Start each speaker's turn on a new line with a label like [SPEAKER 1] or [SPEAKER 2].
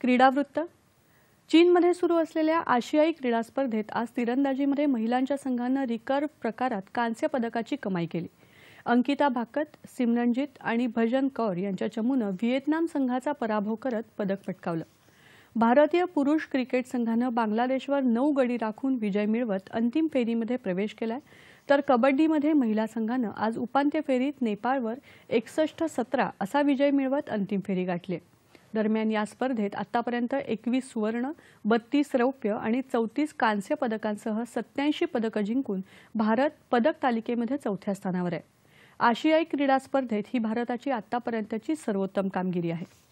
[SPEAKER 1] क्रीडावृत्त चीनमध्ये सुरू असलेल्या आशियाई क्रीडा स्पर्धेत आज तिरंदाजीमध्ये महिलांच्या संघानं रिकर्व प्रकारात कांस्य पदकाची कमाई केली अंकिता भाकत सिमरनजीत आणि भजन कौर यांच्या चमूनं व्हिएतनाम संघाचा पराभव करत पदक पटकावलं भारतीय पुरुष क्रिकेट संघानं बांगलादेशवर नऊ गडी राखून विजय मिळवत अंतिम फेरीमध्ये प्रवेश केलाय तर कबड्डीमध्ये महिला संघानं आज उपांत्य फेरीत नेपाळवर एकसष्ट सतरा असा विजय मिळवत अंतिम फेरी गाठली दरम्यान या स्पर्धेत आतापर्यंत एकवीस सुवर्ण बत्तीस रौप्य आणि चौतीस कांस्य पदकांसह सत्याऐंशी पदकं जिंकून भारत पदक तालिकेमध्ये चौथ्या स्थानावर आहे आशियाई क्रीडा स्पर्धेत ही भारताची आतापर्यंतची सर्वोत्तम कामगिरी आहे